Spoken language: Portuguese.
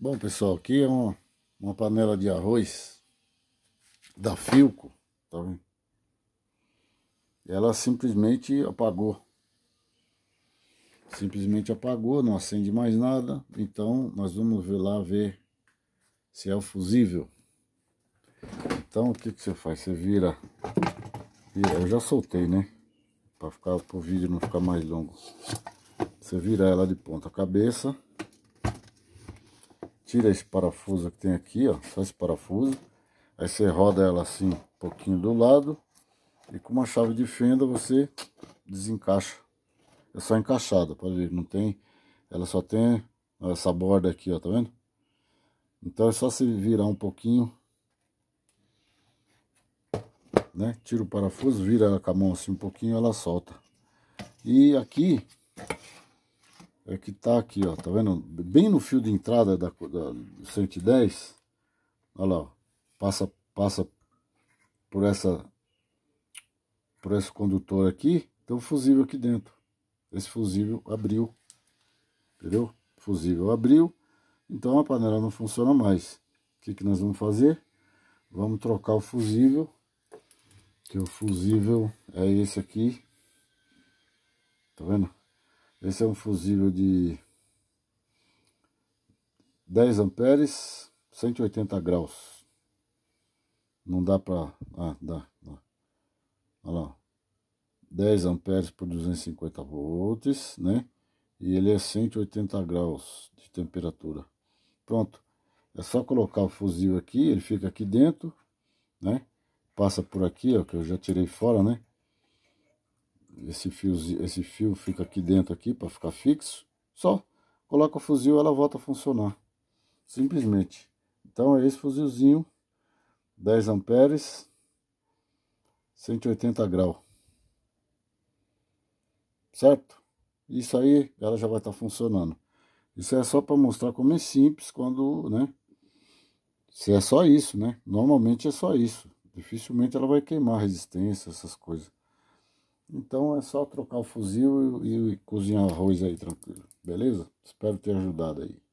Bom, pessoal, aqui é uma, uma panela de arroz da Filco, tá vendo? Ela simplesmente apagou. Simplesmente apagou, não acende mais nada. Então, nós vamos ver lá ver se é o fusível. Então, o que, que você faz? Você vira, vira. Eu já soltei, né? Para ficar, o vídeo não ficar mais longo. Você vira ela de ponta cabeça tira esse parafuso que tem aqui, ó, só esse parafuso. Aí você roda ela assim, um pouquinho do lado. E com uma chave de fenda você desencaixa. É só encaixada, pode ver, não tem... Ela só tem essa borda aqui, ó, tá vendo? Então é só se virar um pouquinho. Né? Tira o parafuso, vira ela com a mão assim um pouquinho, ela solta. E aqui é que tá aqui, ó, tá vendo? Bem no fio de entrada da, da 110, olha lá, ó, passa, passa por essa, por esse condutor aqui, tem um fusível aqui dentro. Esse fusível abriu, entendeu? Fusível abriu, então a panela não funciona mais. O que, que nós vamos fazer? Vamos trocar o fusível, que o fusível é esse aqui, tá vendo? Esse é um fusível de 10 amperes, 180 graus. Não dá para... Ah, dá, dá. Olha lá. 10 amperes por 250 volts, né? E ele é 180 graus de temperatura. Pronto. É só colocar o fusível aqui, ele fica aqui dentro, né? Passa por aqui, ó, que eu já tirei fora, né? esse fio, esse fio fica aqui dentro aqui para ficar fixo, só coloca o fuzil ela volta a funcionar, simplesmente. Então é esse fuzilzinho, 10 amperes, 180 graus, certo? Isso aí ela já vai estar tá funcionando. Isso é só para mostrar como é simples quando, né? Se é só isso, né? Normalmente é só isso. Dificilmente ela vai queimar resistência, essas coisas. Então é só trocar o fuzil e, e cozinhar arroz aí tranquilo, beleza? Espero ter ajudado aí.